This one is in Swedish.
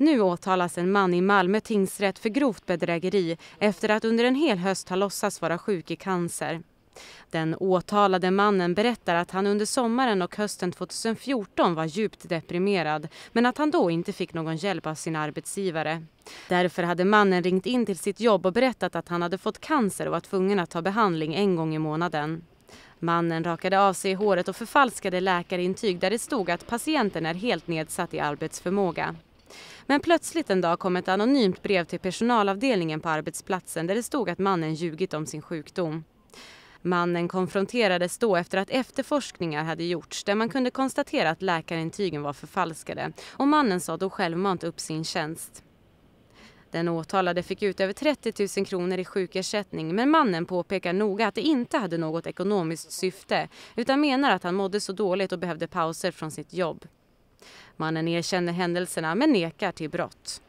Nu åtalas en man i Malmö tingsrätt för grovt bedrägeri efter att under en hel höst ha låtsats vara sjuk i cancer. Den åtalade mannen berättar att han under sommaren och hösten 2014 var djupt deprimerad men att han då inte fick någon hjälp av sin arbetsgivare. Därför hade mannen ringt in till sitt jobb och berättat att han hade fått cancer och var tvungen att ta behandling en gång i månaden. Mannen rakade av sig håret och förfalskade läkarintyg där det stod att patienten är helt nedsatt i arbetsförmåga. Men plötsligt en dag kom ett anonymt brev till personalavdelningen på arbetsplatsen där det stod att mannen ljugit om sin sjukdom. Mannen konfronterades då efter att efterforskningar hade gjorts där man kunde konstatera att läkarintygen var förfalskade och mannen sa då självmant upp sin tjänst. Den åtalade fick ut över 30 000 kronor i sjukersättning men mannen påpekar noga att det inte hade något ekonomiskt syfte utan menar att han mådde så dåligt och behövde pauser från sitt jobb. Mannen erkänner händelserna men nekar till brott.